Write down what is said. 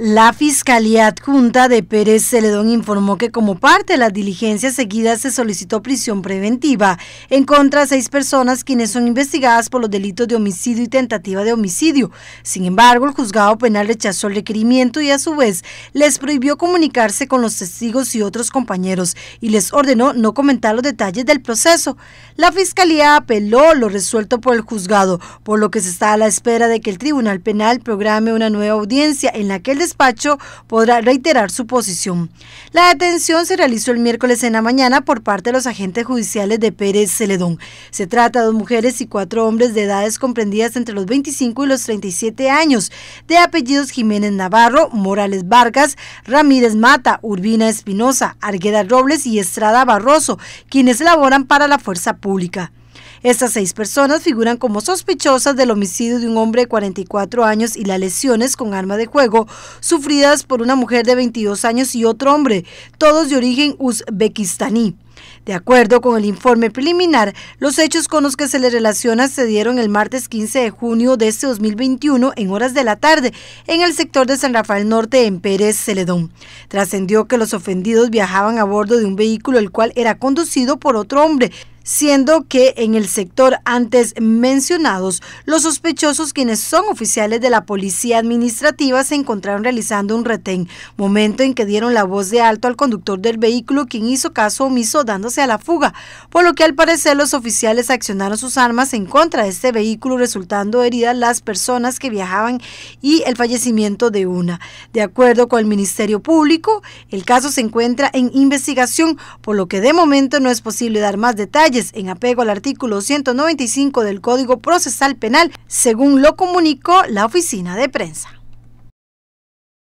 La Fiscalía Adjunta de Pérez Celedón informó que como parte de las diligencias seguidas se solicitó prisión preventiva en contra de seis personas quienes son investigadas por los delitos de homicidio y tentativa de homicidio. Sin embargo, el juzgado penal rechazó el requerimiento y a su vez les prohibió comunicarse con los testigos y otros compañeros y les ordenó no comentar los detalles del proceso. La Fiscalía apeló lo resuelto por el juzgado, por lo que se está a la espera de que el Tribunal Penal programe una nueva audiencia en la que el despacho podrá reiterar su posición. La detención se realizó el miércoles en la mañana por parte de los agentes judiciales de Pérez Celedón. Se trata de dos mujeres y cuatro hombres de edades comprendidas entre los 25 y los 37 años, de apellidos Jiménez Navarro, Morales Vargas, Ramírez Mata, Urbina Espinosa, Argueda Robles y Estrada Barroso, quienes laboran para la fuerza pública. Estas seis personas figuran como sospechosas del homicidio de un hombre de 44 años y las lesiones con arma de juego sufridas por una mujer de 22 años y otro hombre, todos de origen uzbekistaní. De acuerdo con el informe preliminar, los hechos con los que se les relaciona se dieron el martes 15 de junio de este 2021 en horas de la tarde en el sector de San Rafael Norte en Pérez Celedón. Trascendió que los ofendidos viajaban a bordo de un vehículo el cual era conducido por otro hombre, siendo que en el sector antes mencionados, los sospechosos quienes son oficiales de la policía administrativa se encontraron realizando un retén, momento en que dieron la voz de alto al conductor del vehículo quien hizo caso omiso dándose a la fuga, por lo que al parecer los oficiales accionaron sus armas en contra de este vehículo resultando heridas las personas que viajaban y el fallecimiento de una. De acuerdo con el Ministerio Público, el caso se encuentra en investigación, por lo que de momento no es posible dar más detalles en apego al artículo 195 del Código Procesal Penal, según lo comunicó la oficina de prensa.